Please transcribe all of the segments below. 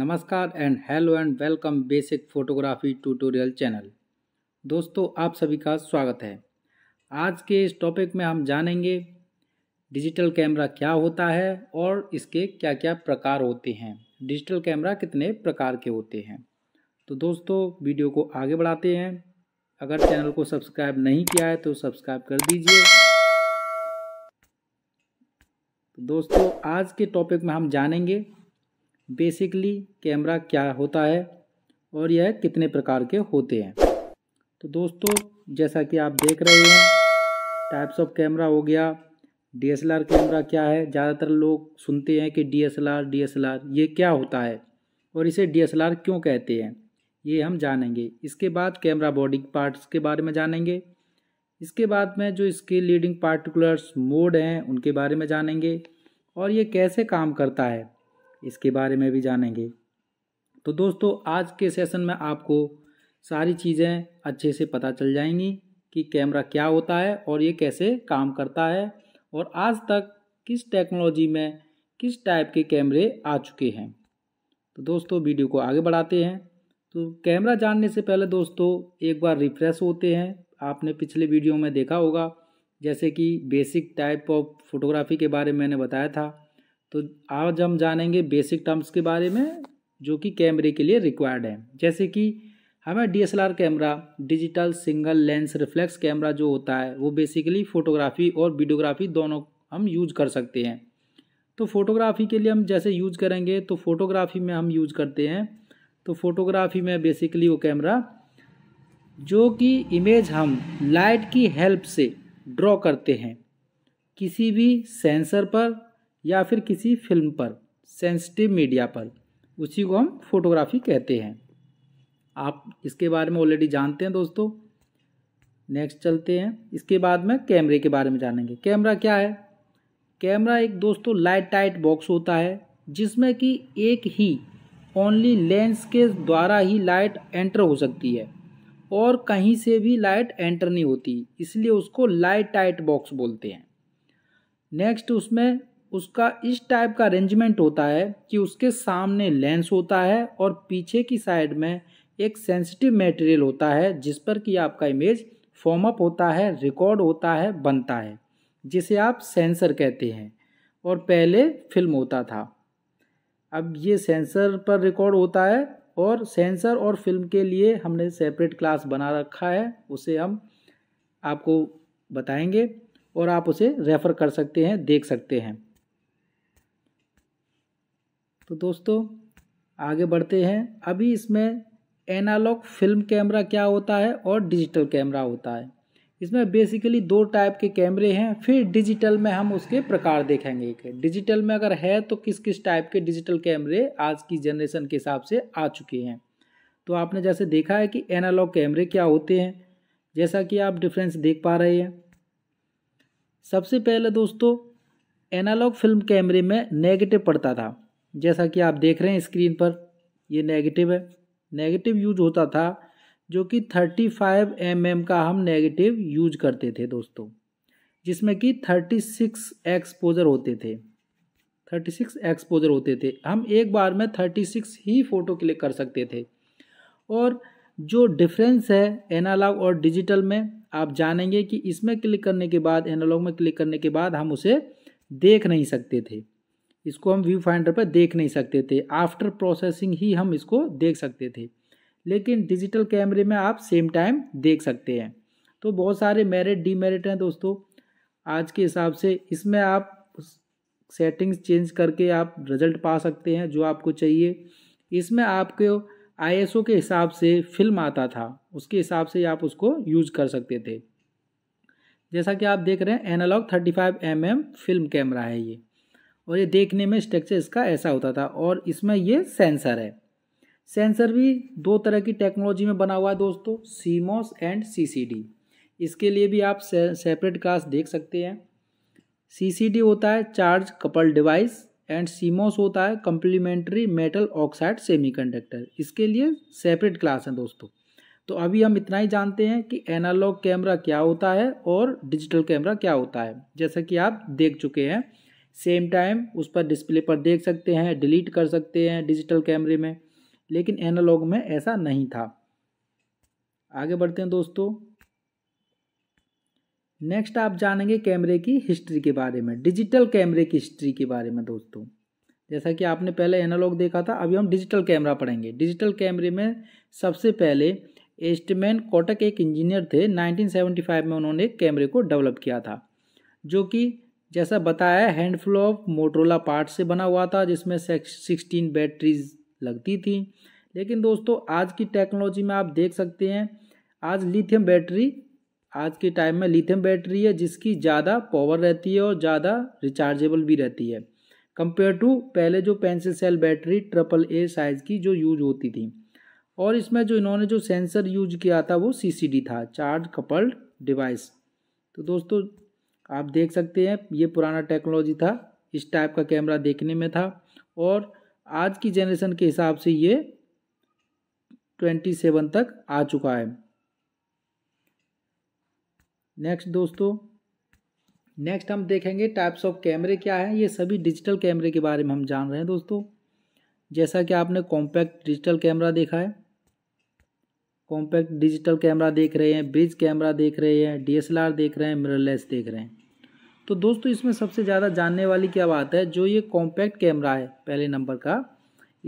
नमस्कार and hello and welcome basic photography tutorial channel दोस्तों आप सभी का स्वागत है आज के इस टॉपिक में हम जानेंगे डिजिटल कैमरा क्या होता है और इसके क्या क्या प्रकार होते हैं डिजिटल कैमरा कितने प्रकार के होते हैं तो दोस्तों वीडियो को आगे बढ़ाते हैं अगर चैनल को सब्सक्राइब नहीं किया है तो सब्सक्राइब कर दीजिए तो दोस्तों आज के टॉपिक में हम जानेंगे बेसिकली कैमरा क्या होता है और यह कितने प्रकार के होते हैं तो दोस्तों जैसा कि आप देख रहे हैं टाइप्स ऑफ कैमरा हो गया डीएसएलआर कैमरा क्या है ज़्यादातर लोग सुनते हैं कि डीएसएलआर डीएसएलआर ये क्या होता है और इसे डीएसएलआर क्यों कहते हैं ये हम जानेंगे इसके बाद कैमरा बॉडी पार्ट्स के बारे में जानेंगे इसके बाद में जो इसके लीडिंग पार्टिकुलर्स मोड हैं उनके बारे में जानेंगे और ये कैसे काम करता है इसके बारे में भी जानेंगे तो दोस्तों आज के सेशन में आपको सारी चीज़ें अच्छे से पता चल जाएंगी कि कैमरा क्या होता है और ये कैसे काम करता है और आज तक किस टेक्नोलॉजी में किस टाइप के कैमरे आ चुके हैं तो दोस्तों वीडियो को आगे बढ़ाते हैं तो कैमरा जानने से पहले दोस्तों एक बार रिफ्रेश होते हैं आपने पिछले वीडियो में देखा होगा जैसे कि बेसिक टाइप ऑफ फोटोग्राफी के बारे में मैंने बताया था तो आज हम जानेंगे बेसिक टर्म्स के बारे में जो कि कैमरे के लिए रिक्वायर्ड है जैसे कि हमें DSLR camera digital single lens reflex camera जो होता है वो बेसिकली फ़ोटोग्राफी और वीडियोग्राफी दोनों हम यूज कर सकते हैं तो फोटोग्राफी के लिए हम जैसे यूज करेंगे तो फोटोग्राफी में हम यूज करते हैं तो फोटोग्राफी में बेसिकली वो कैमरा जो कि इमेज हम लाइट की हेल्प से ड्रॉ करते हैं किसी भी सेंसर पर या फिर किसी फिल्म पर सेंसिटिव मीडिया पर उसी को हम फोटोग्राफी कहते हैं आप इसके बारे में ऑलरेडी जानते हैं दोस्तों नेक्स्ट चलते हैं इसके बाद में कैमरे के बारे में जानेंगे कैमरा क्या है कैमरा एक दोस्तों लाइट टाइट बॉक्स होता है जिसमें कि एक ही ओनली लेंस के द्वारा ही लाइट एंटर हो सकती है और कहीं से भी लाइट एंटर नहीं होती इसलिए उसको लाइट टाइट बॉक्स बोलते हैं नेक्स्ट उसमें उसका इस टाइप का अरेंजमेंट होता है कि उसके सामने लेंस होता है और पीछे की साइड में एक सेंसिटिव मटेरियल होता है जिस पर कि आपका इमेज फॉर्म अप होता है रिकॉर्ड होता है बनता है जिसे आप सेंसर कहते हैं और पहले फिल्म होता था अब ये सेंसर पर रिकॉर्ड होता है और सेंसर और फिल्म के लिए हमने सेपरेट क्लास बना रखा है उसे हम आपको बताएंगे और आप उसे रेफ़र कर सकते हैं देख सकते हैं तो दोस्तों आगे बढ़ते हैं अभी इसमें एनालॉग फिल्म कैमरा क्या होता है और डिजिटल कैमरा होता है इसमें बेसिकली दो टाइप के कैमरे हैं फिर डिजिटल में हम उसके प्रकार देखेंगे डिजिटल में अगर है तो किस किस टाइप के डिजिटल कैमरे आज की जनरेशन के हिसाब से आ चुके हैं तो आपने जैसे देखा है कि एनालॉग कैमरे क्या होते हैं जैसा कि आप डिफरेंस देख पा रहे हैं सबसे पहले दोस्तों एनालॉग फिल्म कैमरे में नेगेटिव पड़ता था जैसा कि आप देख रहे हैं स्क्रीन पर ये नेगेटिव है नेगेटिव यूज होता था जो कि 35 फाइव mm का हम नेगेटिव यूज करते थे दोस्तों जिसमें कि 36 एक्सपोजर होते थे 36 एक्सपोजर होते थे हम एक बार में 36 ही फ़ोटो क्लिक कर सकते थे और जो डिफरेंस है एनालॉग और डिजिटल में आप जानेंगे कि इसमें क्लिक करने के बाद एनालॉग में क्लिक करने के बाद हम उसे देख नहीं सकते थे इसको हम व्यू फाइंडर पर देख नहीं सकते थे आफ्टर प्रोसेसिंग ही हम इसको देख सकते थे लेकिन डिजिटल कैमरे में आप सेम टाइम देख सकते हैं तो बहुत सारे मेरिट डीमेरिट हैं दोस्तों आज के हिसाब से इसमें आप सेटिंग्स चेंज करके आप रिजल्ट पा सकते हैं जो आपको चाहिए इसमें आपके आईएसओ के हिसाब से फिल्म आता था उसके हिसाब से आप उसको यूज कर सकते थे जैसा कि आप देख रहे हैं analog thirty five mm film camera है ये और ये देखने में स्ट्रक्चर इसका ऐसा होता था और इसमें ये सेंसर है सेंसर भी दो तरह की टेक्नोलॉजी में बना हुआ है दोस्तों सीमोस एंड सीसीडी इसके लिए भी आप से, सेपरेट कास्ट देख सकते हैं सीसीडी होता है charge couple device and CMOS होता है कम्प्लीमेंट्री मेटल ऑक्साइड सेमीकंडक्टर इसके लिए सेपरेट क्लास हैं दोस्तों तो अभी हम इतना ही जानते हैं कि एनालॉग कैमरा क्या होता है और डिजिटल कैमरा क्या होता है जैसा कि आप देख चुके हैं सेम टाइम उस पर डिस्प्ले पर देख सकते हैं डिलीट कर सकते हैं डिजिटल कैमरे में लेकिन एनालॉग में ऐसा नहीं था आगे बढ़ते हैं दोस्तों नेक्स्ट आप जानेंगे कैमरे की हिस्ट्री के बारे में डिजिटल कैमरे की हिस्ट्री के बारे में दोस्तों जैसा कि आपने पहले एनालॉग देखा था अभी हम डिजिटल कैमरा पढ़ेंगे डिजिटल कैमरे में सबसे पहले एस्टमैन कोटक एक इंजीनियर थे 1975 में उन्होंने कैमरे को डेवलप किया था जो कि जैसा बताया हैंडफुल ऑफ मोटरोला पार्ट से बना हुआ था जिसमें सिक्सटीन बैटरीज लगती थी लेकिन दोस्तों आज की टेक्नोलॉजी में आप देख सकते हैं आज लिथियम बैटरी आज के टाइम में लिथियम बैटरी है जिसकी ज़्यादा पावर रहती है और ज़्यादा रिचार्जेबल भी रहती है कंपेयर टू पहले जो pencil cell battery triple A size की जो यूज होती थी और इसमें जो इन्होंने जो सेंसर यूज किया था वो सीसीडी था चार्ज कपल्ड डिवाइस तो दोस्तों आप देख सकते हैं ये पुराना टेक्नोलॉजी था इस टाइप का कैमरा देखने में था और आज की जनरेशन के हिसाब से ये ट्वेंटी सेवन तक आ चुका है नेक्स्ट दोस्तों नेक्स्ट हम देखेंगे टाइप्स ऑफ कैमरे क्या है ये सभी डिजिटल कैमरे के बारे में हम जान रहे हैं दोस्तों जैसा कि आपने कॉम्पैक्ट डिजिटल कैमरा देखा है कॉम्पैक्ट डिजिटल कैमरा देख रहे हैं ब्रिज कैमरा देख रहे हैं डी देख रहे हैं मिररलेस देख रहे हैं तो दोस्तों इसमें सबसे ज़्यादा जानने वाली क्या बात है जो ये कॉम्पैक्ट कैमरा है पहले नंबर का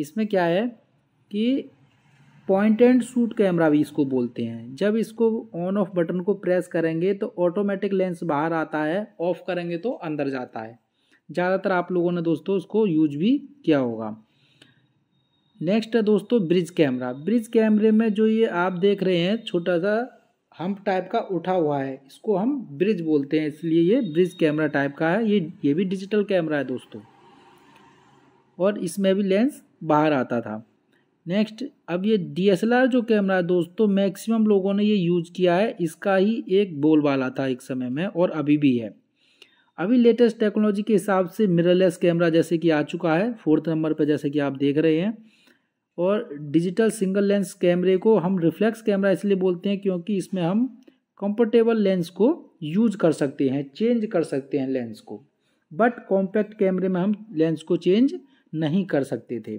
इसमें क्या है कि पॉइंट एंड शूट कैमरा भी इसको बोलते हैं जब इसको ऑन ऑफ बटन को प्रेस करेंगे तो ऑटोमेटिक लेंस बाहर आता है ऑफ करेंगे तो अंदर जाता है ज़्यादातर आप लोगों ने दोस्तों उसको यूज भी किया होगा नेक्स्ट है दोस्तों ब्रिज कैमरा ब्रिज कैमरे में जो ये आप देख रहे हैं छोटा सा हम्प टाइप का उठा हुआ है इसको हम ब्रिज बोलते हैं इसलिए ये ब्रिज कैमरा टाइप का है ये ये भी डिजिटल कैमरा है दोस्तों और इसमें भी लेंस बाहर आता था नेक्स्ट अब ये डीएसएलआर जो कैमरा है दोस्तों मैक्सिमम लोगों ने ये यूज किया है इसका ही एक बोल वाला था एक समय में और अभी भी है अभी लेटेस्ट टेक्नोलॉजी के हिसाब से मिररलेस कैमरा जैसे कि आ चुका है फोर्थ नंबर पर जैसे कि आप देख रहे हैं और डिजिटल सिंगल लेंस कैमरे को हम रिफ्लेक्स कैमरा इसलिए बोलते हैं क्योंकि इसमें हम कंफर्टेबल लेंस को यूज कर सकते हैं चेंज कर सकते हैं लेंस को बट कॉम्पैक्ट कैमरे में हम लेंस को चेंज नहीं कर सकते थे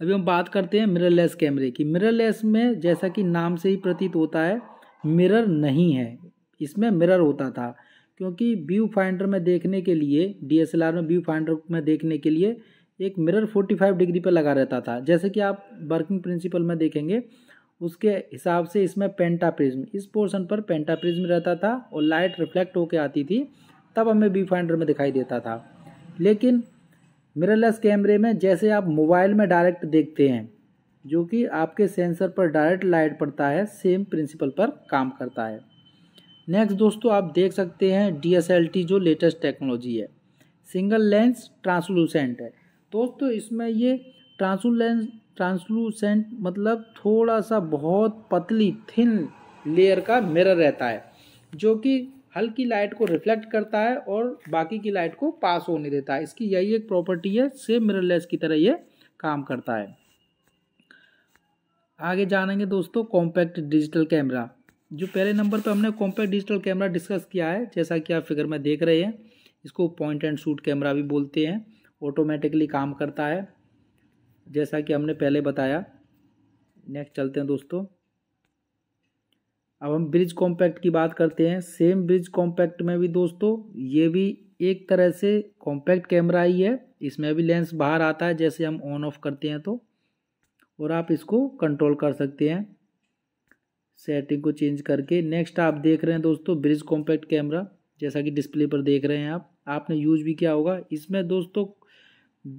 अभी हम बात करते हैं मिररलेस कैमरे की मिररलेस में जैसा कि नाम से ही प्रतीत होता है मिरर नहीं है इसमें मिरर होता था क्योंकि व्यू फाइंडर में देखने के लिए डीएसएलआर में व्यू फाइंडर में देखने के लिए एक मिरर 45 डिग्री पर लगा रहता था जैसे कि आप वर्किंग प्रिंसिपल में देखेंगे उसके हिसाब से इसमें पेंटा प्रिज्म इस पोर्शन पर पेंटा प्रिज्म रहता था और लाइट रिफ्लेक्ट होकर आती थी तब हमें बी फाइंडर में दिखाई देता था लेकिन मिररलेस कैमरे में जैसे आप मोबाइल में डायरेक्ट देखते हैं जो कि आपके सेंसर पर डायरेक्ट लाइट पड़ता है सेम प्रिंसिपल पर काम करता है नेक्स्ट दोस्तों आप देख सकते हैं डी जो लेटेस्ट टेक्नोलॉजी है सिंगल लेंस ट्रांसलूसेंट है दोस्तों तो इसमें ये ट्रांसुलेंस ट्रांसलूसेंट मतलब थोड़ा सा बहुत पतली थिन लेयर का मिरर रहता है जो कि हल्की लाइट को रिफ्लेक्ट करता है और बाकी की लाइट को पास होने देता है इसकी यही एक प्रॉपर्टी है सेम मिररलेस की तरह ये काम करता है आगे जानेंगे दोस्तों कॉम्पैक्ट डिजिटल कैमरा जो पहले नंबर पर हमने कॉम्पैक्ट डिजिटल कैमरा डिस्कस किया है जैसा कि आप फिगर में देख रहे हैं इसको पॉइंट एंड शूट कैमरा भी बोलते हैं ऑटोमेटिकली काम करता है जैसा कि हमने पहले बताया नेक्स्ट चलते हैं दोस्तों अब हम ब्रिज कॉम्पैक्ट की बात करते हैं सेम ब्रिज कॉम्पैक्ट में भी दोस्तों ये भी एक तरह से कॉम्पैक्ट कैमरा ही है इसमें भी लेंस बाहर आता है जैसे हम ऑन ऑफ करते हैं तो और आप इसको कंट्रोल कर सकते हैं सेटिंग को चेंज करके नेक्स्ट आप देख रहे हैं दोस्तों ब्रिज कॉम्पैक्ट कैमरा जैसा कि डिस्प्ले पर देख रहे हैं आप आपने यूज भी किया होगा इसमें दोस्तों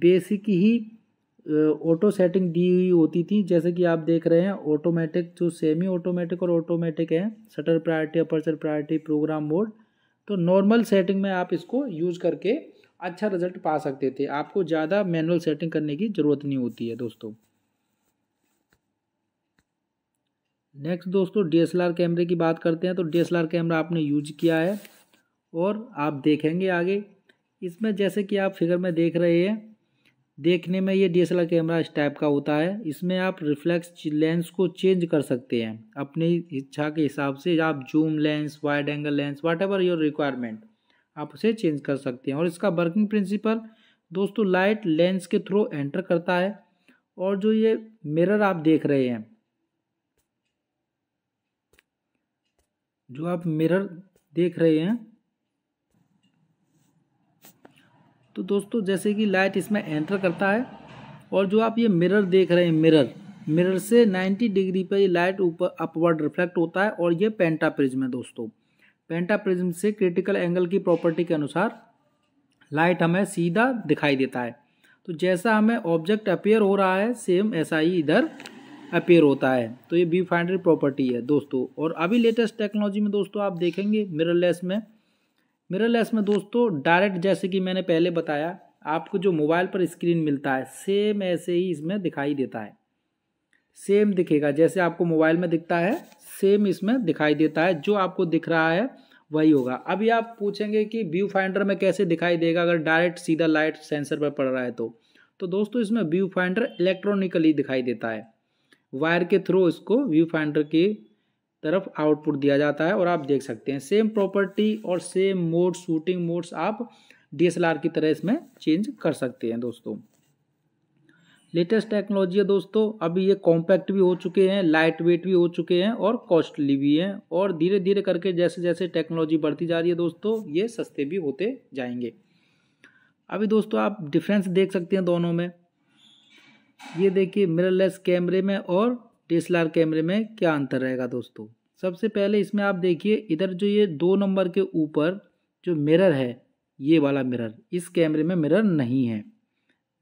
बेसिक ही ऑटो सेटिंग दी हुई होती थी जैसे कि आप देख रहे हैं ऑटोमेटिक जो सेमी ऑटोमेटिक और ऑटोमेटिक है shutter priority aperture priority program mode तो नॉर्मल सेटिंग में आप इसको यूज़ करके अच्छा रिजल्ट पा सकते थे आपको ज़्यादा मैनुअल सेटिंग करने की ज़रूरत नहीं होती है दोस्तों नेक्स्ट दोस्तों डीएसएलआर कैमरे की बात करते हैं तो डीएसएलआर कैमरा आपने यूज किया है और आप देखेंगे आगे इसमें जैसे कि आप फिगर में देख रहे हैं देखने में ये डी कैमरा इस टाइप का होता है इसमें आप रिफ्लेक्स लेंस को चेंज कर सकते हैं अपनी इच्छा के हिसाब से आप zoom lens wide angle lens whatever your requirement आप उसे चेंज कर सकते हैं और इसका वर्किंग प्रिंसिपल दोस्तों लाइट लेंस के थ्रू एंटर करता है और जो ये मिरर आप देख रहे हैं जो आप मिरर देख रहे हैं तो दोस्तों जैसे कि लाइट इसमें एंटर करता है और जो आप ये मिरर देख रहे हैं मिरर मिरर से 90 डिग्री पर ये लाइट ऊपर अपवर्ड रिफ्लेक्ट होता है और ये पेंटा प्रिज्म है दोस्तों पेंटा प्रिज्म से क्रिटिकल एंगल की प्रॉपर्टी के अनुसार लाइट हमें सीधा दिखाई देता है तो जैसा हमें ऑब्जेक्ट अपेयर हो रहा है सेम ऐसा ही इधर अपेयर होता है तो ये बी फाइंडर प्रॉपर्टी है दोस्तों और अभी लेटेस्ट टेक्नोलॉजी में दोस्तों आप देखेंगे मिररलेस में मिररलेस में दोस्तों डायरेक्ट जैसे कि मैंने पहले बताया आपको जो मोबाइल पर स्क्रीन मिलता है सेम ऐसे ही इसमें दिखाई देता है सेम दिखेगा जैसे आपको मोबाइल में दिखता है सेम इसमें दिखाई देता है जो आपको दिख रहा है वही होगा अभी आप पूछेंगे कि व्यू फाइंडर में कैसे दिखाई देगा अगर डायरेक्ट सीधा लाइट सेंसर पर पड़ रहा है तो तो दोस्तों इसमें व्यू फाइंडर इलेक्ट्रॉनिकली दिखाई देता है वायर के थ्रू इसको व्यू फाइंडर की तरफ आउटपुट दिया जाता है और आप देख सकते हैं सेम प्रॉपर्टी और सेम मोड शूटिंग मोड्स आप डीएसएलआर की तरह इसमें चेंज कर सकते हैं दोस्तों लेटेस्ट टेक्नोलॉजी है दोस्तों अभी ये कॉम्पैक्ट भी हो चुके हैं लाइट वेट भी हो चुके हैं और कॉस्टली भी हैं और धीरे धीरे करके जैसे जैसे टेक्नोलॉजी बढ़ती जा रही है दोस्तों ये सस्ते भी होते जाएंगे अभी दोस्तों आप डिफरेंस देख सकते हैं दोनों में ये देखिए मिररलेस कैमरे में और डीएसएलआर कैमरे में क्या अंतर रहेगा दोस्तों सबसे पहले इसमें आप देखिए इधर जो ये दो नंबर के ऊपर जो मिरर है ये वाला मिरर इस कैमरे में मिरर नहीं है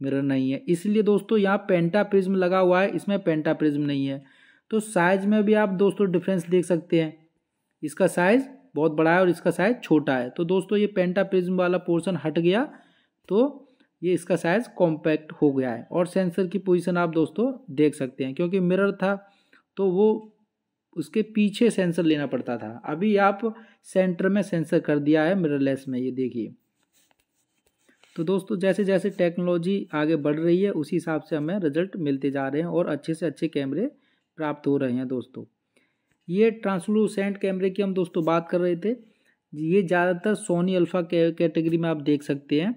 मिरर नहीं है इसलिए दोस्तों यहाँ पेंटा प्रिज्म लगा हुआ है इसमें पेंटा प्रिज्म नहीं है तो साइज़ में भी आप दोस्तों डिफरेंस देख सकते हैं इसका साइज़ बहुत बड़ा है और इसका साइज़ छोटा है तो दोस्तों ये पेंटा प्रिज्म वाला पोर्सन हट गया तो ये इसका साइज़ कॉम्पैक्ट हो गया है और सेंसर की पोजीशन आप दोस्तों देख सकते हैं क्योंकि मिरर था तो वो उसके पीछे सेंसर लेना पड़ता था अभी आप सेंटर में सेंसर कर दिया है मिररलेस में ये देखिए तो दोस्तों जैसे जैसे टेक्नोलॉजी आगे बढ़ रही है उसी हिसाब से हमें रिजल्ट मिलते जा रहे हैं और अच्छे से अच्छे कैमरे प्राप्त हो रहे हैं दोस्तों ये ट्रांसलूसेंट कैमरे की हम दोस्तों बात कर रहे थे ये ज़्यादातर सोनी अल्फ़ा कैटेगरी में आप देख सकते हैं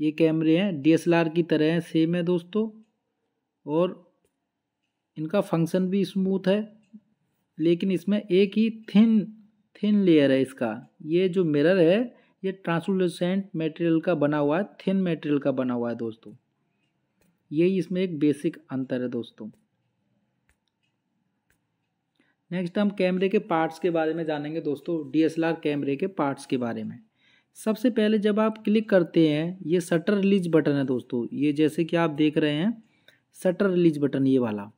ये कैमरे हैं डीएसएलआर की तरह हैं सेम है दोस्तों और इनका फंक्शन भी स्मूथ है लेकिन इसमें एक ही थिन थिन लेयर है इसका ये जो मिरर है ये ट्रांसलूसेंट मटेरियल का बना हुआ है थिन मटेरियल का बना हुआ है दोस्तों यही इसमें एक बेसिक अंतर है दोस्तों नेक्स्ट हम कैमरे के पार्ट्स के बारे में जानेंगे दोस्तों डीएसएलआर कैमरे के पार्ट्स के बारे में सबसे पहले जब आप क्लिक करते हैं ये शटर रिलीज बटन है दोस्तों ये जैसे कि आप देख रहे हैं शटर रिलीज बटन ये वाला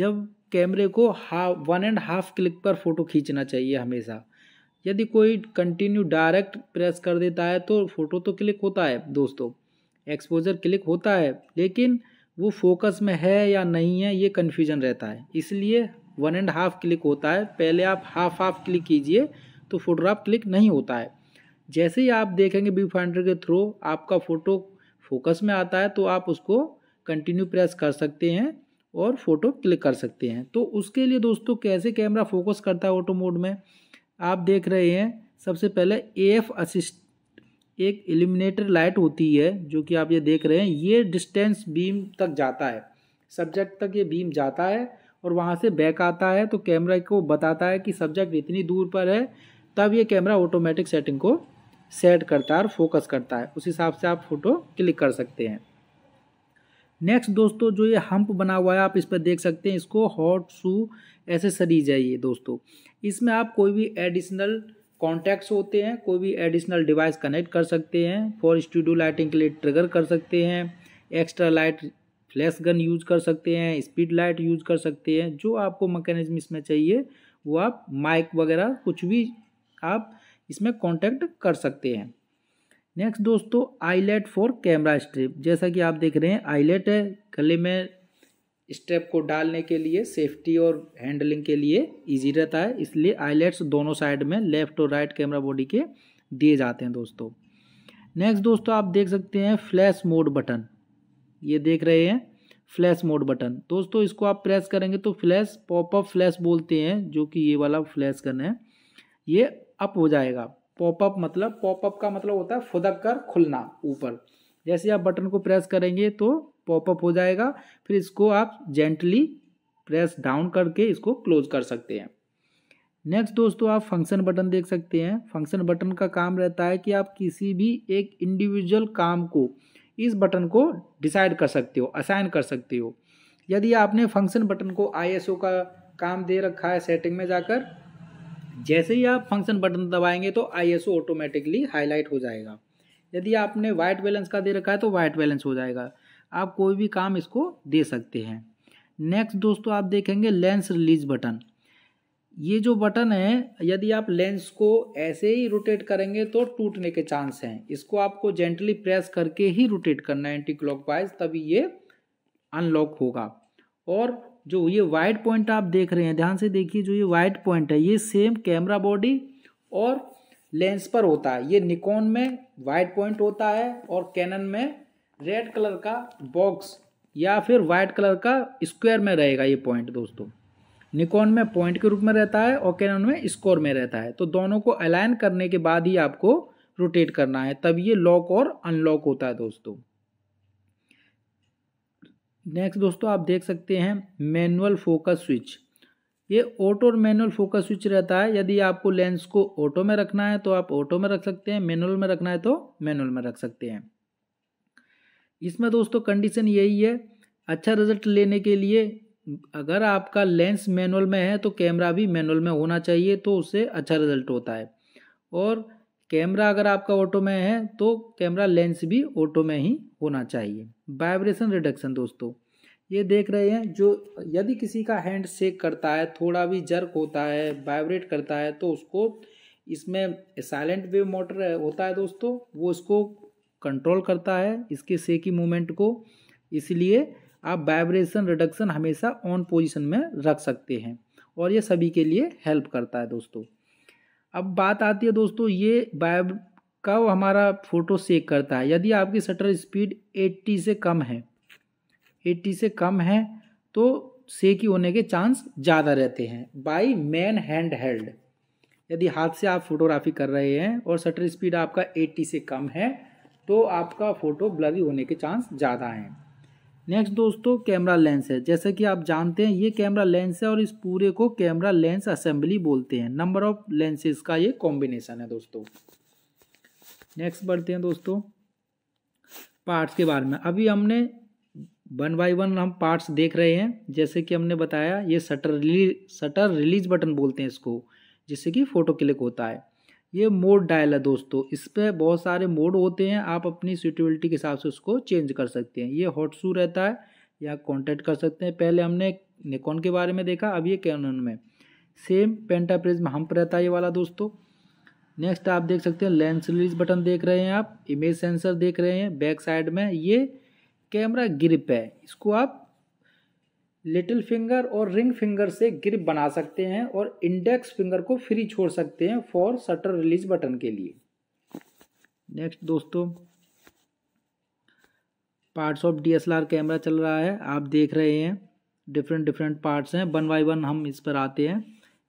जब कैमरे को half one and half click पर फ़ोटो खींचना चाहिए हमेशा यदि कोई कंटिन्यू डायरेक्ट प्रेस कर देता है तो फ़ोटो तो क्लिक होता है दोस्तों एक्सपोजर क्लिक होता है लेकिन वो फोकस में है या नहीं है ये कन्फ्यूजन रहता है इसलिए वन एंड हाफ क्लिक होता है पहले आप हाफ हाफ क्लिक कीजिए तो फोटोग्राफ क्लिक नहीं होता है जैसे ही आप देखेंगे व्यू फाइंडर के थ्रू आपका फ़ोटो फोकस में आता है तो आप उसको कंटिन्यू प्रेस कर सकते हैं और फ़ोटो क्लिक कर सकते हैं तो उसके लिए दोस्तों कैसे कैमरा फोकस करता है ऑटो मोड में आप देख रहे हैं सबसे पहले ए एफ असिस्ट एक एलिमिनेटर लाइट होती है जो कि आप ये देख रहे हैं ये डिस्टेंस बीम तक जाता है सब्जेक्ट तक ये बीम जाता है और वहाँ से बैक आता है तो कैमरा को बताता है कि सब्जेक्ट इतनी दूर पर है तब ये कैमरा ऑटोमेटिक सेटिंग को सेट करता है और फोकस करता है उस हिसाब से आप फोटो क्लिक कर सकते हैं नेक्स्ट दोस्तों जो ये हम्प बना हुआ है आप इस पर देख सकते हैं इसको हॉट शू एसेसरीज है ये दोस्तों इसमें आप कोई भी एडिशनल कॉन्टैक्ट्स होते हैं कोई भी एडिशनल डिवाइस कनेक्ट कर सकते हैं फॉर स्टूडियो लाइटिंग के लिए ट्रिगर कर सकते हैं extra light flash gun use कर सकते हैं स्पीड लाइट यूज कर सकते हैं जो आपको मकैनिज्म इसमें चाहिए वो आप माइक वगैरह कुछ भी आप इसमें कॉन्टैक्ट कर सकते हैं नेक्स्ट दोस्तों आईलेट फॉर कैमरा स्ट्रिप जैसा कि आप देख रहे हैं आईलेट है गले में स्ट्रेप को डालने के लिए सेफ्टी और हैंडलिंग के लिए इजी रहता है इसलिए आईलेट्स दोनों साइड में लेफ्ट और राइट कैमरा बॉडी के दिए जाते हैं दोस्तों नेक्स्ट दोस्तों आप देख सकते हैं फ्लैश मोड बटन ये देख रहे हैं फ्लैश मोड बटन दोस्तों इसको आप प्रेस करेंगे तो फ्लैश पॉपअप फ्लैश बोलते हैं जो कि ये वाला फ्लैश गन है ये अप हो जाएगा पॉपअप मतलब पॉपअप का मतलब होता है फुदक कर खुलना ऊपर जैसे आप बटन को प्रेस करेंगे तो पॉपअप हो जाएगा फिर इसको आप जेंटली प्रेस डाउन करके इसको क्लोज कर सकते हैं नेक्स्ट दोस्तों आप फंक्शन बटन देख सकते हैं फंक्शन बटन का काम रहता है कि आप किसी भी एक इंडिविजुअल काम को इस बटन को डिसाइड कर सकते हो असाइन कर सकते हो यदि आपने फंक्शन बटन को आई का काम दे रखा है सेटिंग में जाकर जैसे ही आप फंक्शन बटन दबाएंगे तो आईएसओ ऑटोमेटिकली हाईलाइट हो जाएगा यदि आपने वाइट बैलेंस का दे रखा है तो वाइट बैलेंस हो जाएगा आप कोई भी काम इसको दे सकते हैं नेक्स्ट दोस्तों आप देखेंगे लेंस रिलीज बटन ये जो बटन है यदि आप लेंस को ऐसे ही रोटेट करेंगे तो टूटने के चांस हैं इसको आपको जेंटली प्रेस करके ही रोटेट करना है एंटी क्लॉकवाइज तभी ये अनलॉक होगा और जो ये वाइट पॉइंट आप देख रहे हैं ध्यान से देखिए जो ये वाइट पॉइंट है ये सेम कैमरा बॉडी और लेंस पर होता है ये निकोन में वाइट पॉइंट होता है और कैनन में रेड कलर का बॉक्स या फिर वाइट कलर का स्क्वायर में रहेगा ये पॉइंट दोस्तों निकोन में पॉइंट के रूप में रहता है और कैनन में स्कोर में रहता है तो दोनों को अलाइन करने के बाद ही आपको रोटेट करना है तब ये लॉक और अनलॉक होता है दोस्तों नेक्स्ट दोस्तों आप देख सकते हैं मैनुअल फोकस स्विच ये ऑटो और मैनुअल फोकस स्विच रहता है यदि आपको लेंस को ऑटो में रखना है तो आप ऑटो में रख सकते हैं मैनुअल में रखना है तो मैनुअल में रख सकते हैं इसमें दोस्तों कंडीशन यही है अच्छा रिजल्ट लेने के लिए अगर आपका लेंस मैनुअल में है तो कैमरा भी मैनुअल में होना चाहिए तो उससे अच्छा रिजल्ट होता है और कैमरा अगर आपका ऑटो में है तो कैमरा लेंस भी ऑटो में ही होना चाहिए वाइब्रेशन रिडक्शन दोस्तों ये देख रहे हैं जो यदि किसी का हैंड शेक करता है थोड़ा भी जर्क होता है वाइब्रेट करता है तो उसको इसमें साइलेंट वेव मोटर होता है दोस्तों वो इसको कंट्रोल करता है इसके सेकी मूवमेंट को इसलिए आप वाइब्रेशन रिडक्शन हमेशा ऑन पोजिशन में रख सकते हैं और ये सभी के लिए हेल्प करता है दोस्तों अब बात आती है दोस्तों ये बाइब का वो हमारा फ़ोटो सेक करता है यदि आपकी शटर स्पीड 80 से कम है 80 से कम है तो सेकी होने के चांस ज़्यादा रहते हैं बाई मैन हैंड हेल्ड यदि हाथ से आप फोटोग्राफी कर रहे हैं और शटर स्पीड आपका 80 से कम है तो आपका फ़ोटो ब्लरी होने के चांस ज़्यादा हैं नेक्स्ट दोस्तों कैमरा लेंस है जैसा कि आप जानते हैं ये कैमरा लेंस है और इस पूरे को कैमरा लेंस असेंबली बोलते हैं नंबर ऑफ लेंसेज का ये कॉम्बिनेशन है दोस्तों नेक्स्ट बढ़ते हैं दोस्तों पार्ट्स के बारे में अभी हमने वन बाय वन हम पार्ट्स देख रहे हैं जैसे कि हमने बताया ये shutter release shutter release button बोलते हैं इसको जिससे कि फ़ोटो क्लिक होता है ये मोड डायल है दोस्तों इस पर बहुत सारे मोड होते हैं आप अपनी सूटेबिलिटी के हिसाब से उसको चेंज कर सकते हैं ये हॉट शू रहता है या कॉन्टैक्ट कर सकते हैं पहले हमने निकॉन के बारे में देखा अब ये कैनन में सेम में हम्प रहता है ये वाला दोस्तों नेक्स्ट आप देख सकते हैं लेंस रिलीज बटन देख रहे हैं आप इमेज सेंसर देख रहे हैं बैक साइड में ये कैमरा ग्रिप है इसको आप लिटिल फिंगर और रिंग फिंगर से ग्रिप बना सकते हैं और इंडेक्स फिंगर को फ्री छोड़ सकते हैं फॉर शटर रिलीज बटन के लिए नेक्स्ट दोस्तों पार्ट्स ऑफ डीएसएलआर कैमरा चल रहा है आप देख रहे हैं डिफरेंट डिफरेंट पार्ट्स हैं वन बाई वन हम इस पर आते हैं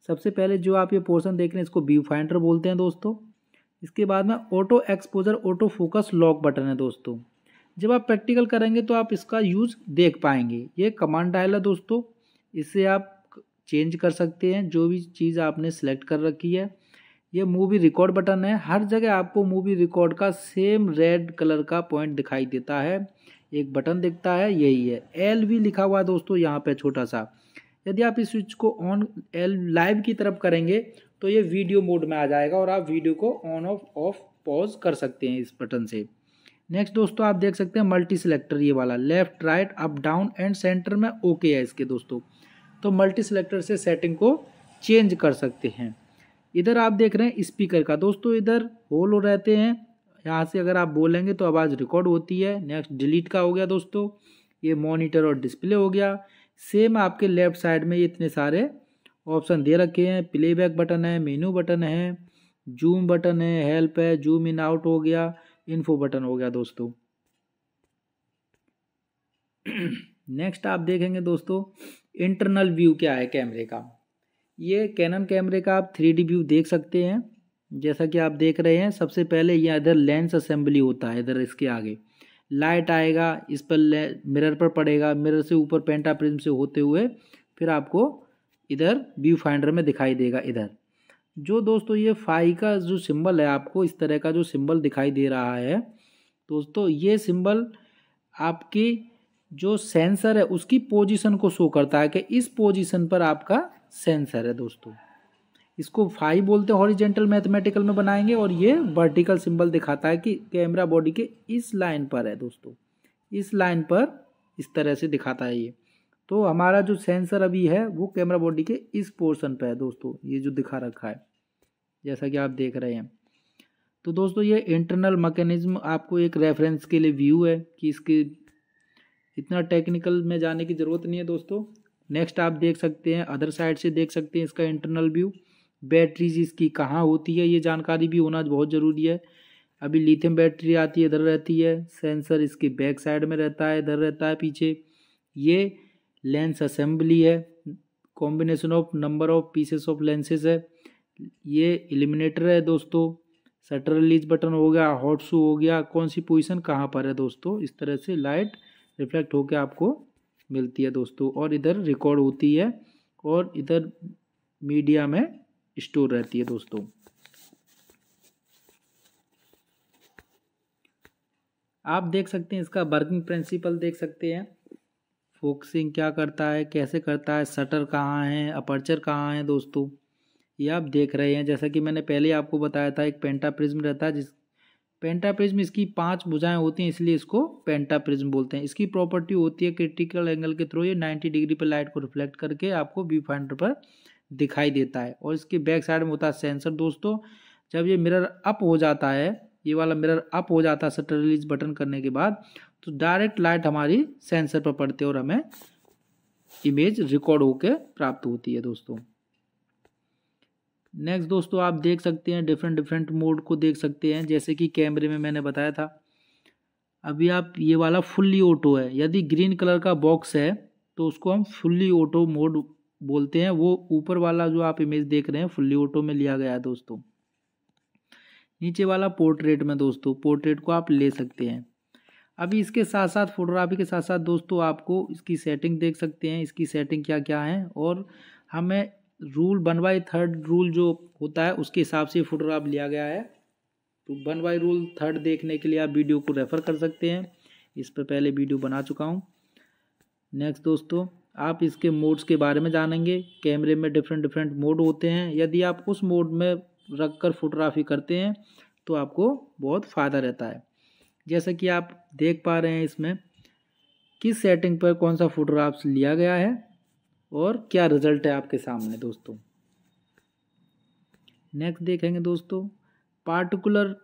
सबसे पहले जो आप ये पोर्सन देख रहे हैं इसको व्यू फाइंडर बोलते हैं दोस्तों इसके बाद में auto exposure auto focus lock button है दोस्तों जब आप प्रैक्टिकल करेंगे तो आप इसका यूज़ देख पाएंगे ये कमांड डायल है दोस्तों इसे आप चेंज कर सकते हैं जो भी चीज़ आपने सेलेक्ट कर रखी है ये मूवी रिकॉर्ड बटन है हर जगह आपको मूवी रिकॉर्ड का सेम रेड कलर का पॉइंट दिखाई देता है एक बटन दिखता है यही है एल भी लिखा हुआ है दोस्तों यहाँ पे छोटा सा यदि आप इस स्विच को ऑन एल लाइव की तरफ करेंगे तो ये वीडियो मोड में आ जाएगा और आप वीडियो को ऑन ऑफ ऑफ पॉज कर सकते हैं इस बटन से नेक्स्ट दोस्तों आप देख सकते हैं मल्टी सिलेक्टर ये वाला left right up down and centre में ओके है इसके दोस्तों तो मल्टी सिलेक्टर से सेटिंग को चेंज कर सकते हैं इधर आप देख रहे हैं स्पीकर का दोस्तों इधर होल हो रहते हैं यहाँ से अगर आप बोलेंगे तो आवाज़ रिकॉर्ड होती है नेक्स्ट डिलीट का हो गया दोस्तों ये मॉनिटर और डिस्प्ले हो गया सेम आपके लेफ़्ट साइड में ये इतने सारे ऑप्शन दे रखे हैं प्लेबैक बटन है मेनू बटन है जूम बटन है हेल्प है जूम इन आउट हो गया इन्फो बटन हो गया दोस्तों नेक्स्ट आप देखेंगे दोस्तों इंटरनल व्यू क्या है कैमरे का ये कैनन कैमरे का आप थ्री व्यू देख सकते हैं जैसा कि आप देख रहे हैं सबसे पहले यह इधर लेंस असेंबली होता है इधर इसके आगे लाइट आएगा इस पर मिरर पर पड़ेगा मिरर से ऊपर पेंटा प्रिज्म से होते हुए फिर आपको इधर व्यू फाइंडर में दिखाई देगा इधर जो दोस्तों ये फाई का जो सिंबल है आपको इस तरह का जो सिंबल दिखाई दे रहा है दोस्तों ये सिंबल आपकी जो सेंसर है उसकी पोजीशन को शो करता है कि इस पोजीशन पर आपका सेंसर है दोस्तों इसको फाई बोलते हैं हॉरिजेंटल मैथमेटिकल में बनाएंगे और ये वर्टिकल सिंबल दिखाता है कि कैमरा बॉडी के इस लाइन पर है दोस्तों इस लाइन पर इस तरह से दिखाता है ये तो हमारा जो सेंसर अभी है वो कैमरा बॉडी के इस पोर्शन पे है दोस्तों ये जो दिखा रखा है जैसा कि आप देख रहे हैं तो दोस्तों ये इंटरनल मैकेनिज्म आपको एक रेफरेंस के लिए व्यू है कि इसके इतना टेक्निकल में जाने की ज़रूरत नहीं है दोस्तों नेक्स्ट आप देख सकते हैं अदर साइड से देख सकते हैं इसका इंटरनल व्यू बैटरीज इसकी कहाँ होती है ये जानकारी भी होना बहुत ज़रूरी है अभी लिथियम बैटरी आती है इधर रहती है सेंसर इसके बैक साइड में रहता है इधर रहता है पीछे ये लेंस असेंबली है combination of number of pieces of lenses है ये एलिमिनेटर है दोस्तों सटर रिलीज बटन हो गया हॉट शू हो गया कौन सी पोजिशन कहाँ पर है दोस्तों इस तरह से लाइट रिफ्लेक्ट होकर आपको मिलती है दोस्तों और इधर रिकॉर्ड होती है और इधर मीडिया में स्टोर रहती है दोस्तों आप देख सकते हैं इसका वर्किंग प्रिंसिपल देख सकते हैं फोकसिंग क्या करता है कैसे करता है शटर कहाँ है अपर्चर कहाँ है दोस्तों ये आप देख रहे हैं जैसा कि मैंने पहले आपको बताया था एक पेंटा प्रिज्म रहता है जिस पेंटा प्रिज्म इसकी पांच भुजाएं होती हैं इसलिए इसको पेंटा प्रिज्म बोलते हैं इसकी प्रॉपर्टी होती है क्रिटिकल एंगल के थ्रू ये नाइन्टी डिग्री पर लाइट को रिफ्लेक्ट करके आपको व्यू फाइंडर पर दिखाई देता है और इसके बैक साइड में होता है सेंसर दोस्तों जब ये मिरर अप हो जाता है ये वाला मिरर अप हो जाता है शटर रिलीज बटन करने के बाद तो डायरेक्ट लाइट हमारी सेंसर पर पड़ती है और हमें इमेज रिकॉर्ड होकर प्राप्त होती है दोस्तों नेक्स्ट दोस्तों आप देख सकते हैं डिफरेंट डिफरेंट मोड को देख सकते हैं जैसे कि कैमरे में मैंने बताया था अभी आप ये वाला फुल्ली ऑटो है यदि ग्रीन कलर का बॉक्स है तो उसको हम फुल्ली ऑटो मोड बोलते हैं वो ऊपर वाला जो आप इमेज देख रहे हैं फुल्ली ऑटो में लिया गया है दोस्तों नीचे वाला पोर्ट्रेट में दोस्तों पोर्ट्रेट को आप ले सकते हैं अभी इसके साथ साथ फोटोग्राफी के साथ साथ दोस्तों आपको इसकी सेटिंग देख सकते हैं इसकी सेटिंग क्या क्या है और हमें rule one by third rule जो होता है उसके हिसाब से फोटोग्राफ लिया गया है तो वन बाई रूल थर्ड देखने के लिए आप वीडियो को रेफ़र कर सकते हैं इस पर पहले वीडियो बना चुका हूँ नेक्स्ट दोस्तों आप इसके मोड्स के बारे में जानेंगे कैमरे में डिफरेंट डिफरेंट मोड होते हैं यदि आप उस मोड में रख कर फोटोग्राफी करते हैं तो आपको बहुत फ़ायदा रहता है जैसा कि आप देख पा रहे हैं इसमें किस सेटिंग पर कौन सा फोटोग्राफ्स लिया गया है और क्या रिज़ल्ट है आपके सामने दोस्तों नेक्स्ट देखेंगे दोस्तों पार्टिकुलर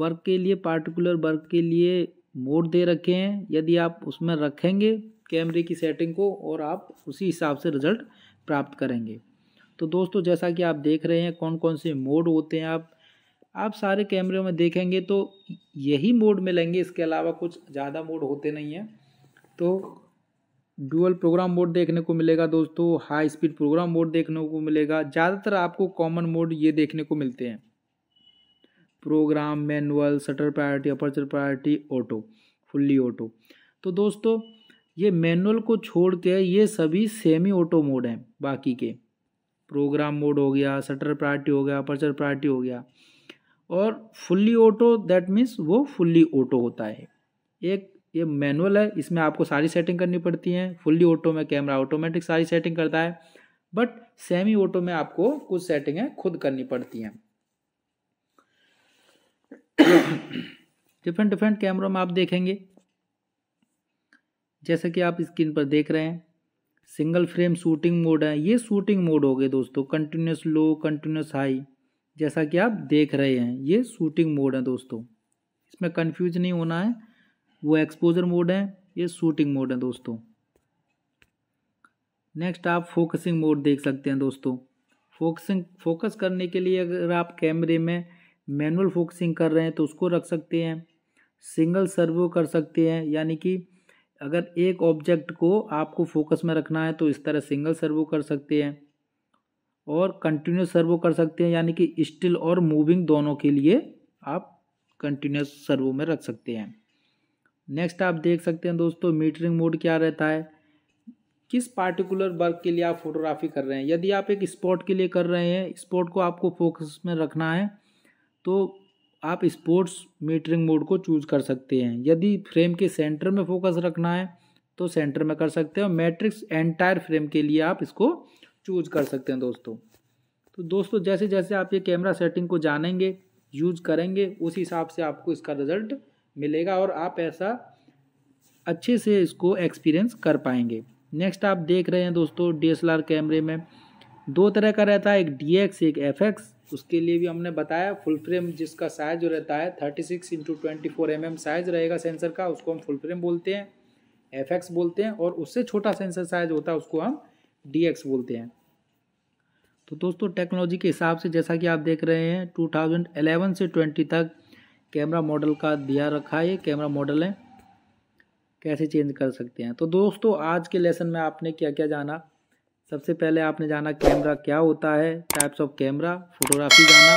वर्क के लिए पार्टिकुलर वर्क के लिए मोड दे रखे हैं यदि आप उसमें रखेंगे कैमरे की सेटिंग को और आप उसी हिसाब से रिज़ल्ट प्राप्त करेंगे तो दोस्तों जैसा कि आप देख रहे हैं कौन कौन से मोड होते हैं आप आप सारे कैमरे में देखेंगे तो यही मोड मिलेंगे इसके अलावा कुछ ज़्यादा मोड होते नहीं हैं तो डुअल प्रोग्राम मोड देखने को मिलेगा दोस्तों हाई स्पीड प्रोग्राम मोड देखने को मिलेगा ज़्यादातर आपको कॉमन मोड ये देखने को मिलते हैं program manual shutter priority aperture priority auto fully auto तो दोस्तों ये मैनुअल को छोड़ के ये सभी सेमी ऑटो मोड हैं बाकी के प्रोग्राम मोड हो गया शटर प्रायोरिटी हो गया अपर्चर प्रायोरिटी हो गया और फुल्ली ऑटो दैट मीन्स वो फुल्ली ऑटो होता है एक ये मैनुअल है इसमें आपको सारी सेटिंग करनी पड़ती है फुल्ली ऑटो में कैमरा ऑटोमेटिक सारी सेटिंग करता है बट सेमी ऑटो में आपको कुछ सेटिंगें खुद करनी पड़ती हैं डिफरेंट डिफरेंट कैमरों में आप देखेंगे जैसे कि आप स्क्रीन पर देख रहे हैं सिंगल फ्रेम शूटिंग मोड है ये शूटिंग मोड हो गए दोस्तों कंटिन्यूस लो कंटिन्यूस हाई जैसा कि आप देख रहे हैं ये शूटिंग मोड है दोस्तों इसमें कन्फ्यूज नहीं होना है वो एक्सपोजर मोड है ये शूटिंग मोड है दोस्तों नेक्स्ट आप फोकसिंग मोड देख सकते हैं दोस्तों फोकसिंग फोकस करने के लिए अगर आप कैमरे में मैनुअल फोकसिंग कर रहे हैं तो उसको रख सकते हैं सिंगल सर्वो कर सकते हैं यानी कि अगर एक ऑब्जेक्ट को आपको फोकस में रखना है तो इस तरह सिंगल सर्वो कर सकते हैं और कंटिन्यूस सर्वो कर सकते हैं यानी कि स्टिल और मूविंग दोनों के लिए आप कंटिन्यूस सर्वो में रख सकते हैं नेक्स्ट आप देख सकते हैं दोस्तों मीटरिंग मोड क्या रहता है किस पार्टिकुलर वर्क के लिए आप फोटोग्राफी कर रहे हैं यदि आप एक स्पॉट के लिए कर रहे हैं स्पॉट को आपको फोकस में रखना है तो आप स्पोर्ट्स मीटरिंग मोड को चूज कर सकते हैं यदि फ्रेम के सेंटर में फोकस रखना है तो सेंटर में कर सकते हैं मैट्रिक्स एंटायर फ्रेम के लिए आप इसको चूज कर सकते हैं दोस्तों तो दोस्तों जैसे जैसे आप ये कैमरा सेटिंग को जानेंगे यूज करेंगे उस हिसाब से आपको इसका रिजल्ट मिलेगा और आप ऐसा अच्छे से इसको एक्सपीरियंस कर पाएंगे नेक्स्ट आप देख रहे हैं दोस्तों डीएसएलआर कैमरे में दो तरह का रहता है एक डी एक्स एक एफ एक्स उसके लिए भी हमने बताया फुल फ्रेम जिसका साइज जो रहता है thirty six into twenty four M M size रहेगा सेंसर का उसको हम फुल फ्रेम बोलते हैं एफ एक्स बोलते हैं और उससे छोटा सेंसर साइज होता है उसको हम डी बोलते हैं तो दोस्तों टेक्नोलॉजी के हिसाब से जैसा कि आप देख रहे हैं 2011 से 20 तक कैमरा मॉडल का दिया रखा है ये कैमरा मॉडल है कैसे चेंज कर सकते हैं तो दोस्तों आज के लेसन में आपने क्या क्या जाना सबसे पहले आपने जाना कैमरा क्या होता है टाइप्स ऑफ कैमरा फोटोग्राफी जाना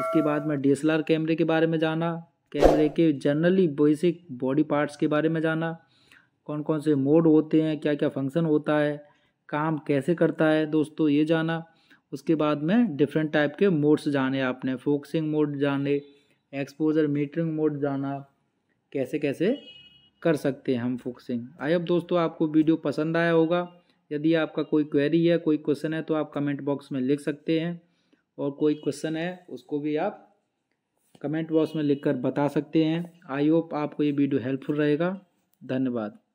इसके बाद में डी कैमरे के बारे में जाना कैमरे के जनरली बेसिक बॉडी पार्ट्स के बारे में जाना कौन कौन से मोड होते हैं क्या क्या फंक्शन होता है काम कैसे करता है दोस्तों ये जाना उसके बाद में डिफरेंट टाइप के मोड्स जाने आपने फोकसिंग मोड जाने एक्सपोजर मीटरिंग मोड जाना कैसे कैसे कर सकते हैं हम फोकसिंग आई अब दोस्तों आपको वीडियो पसंद आया होगा यदि आपका कोई क्वेरी है कोई क्वेश्चन है तो आप कमेंट बॉक्स में लिख सकते हैं और कोई क्वेश्चन है उसको भी आप कमेंट बॉक्स में लिखकर बता सकते हैं आई होप आपको ये वीडियो हेल्पफुल रहेगा धन्यवाद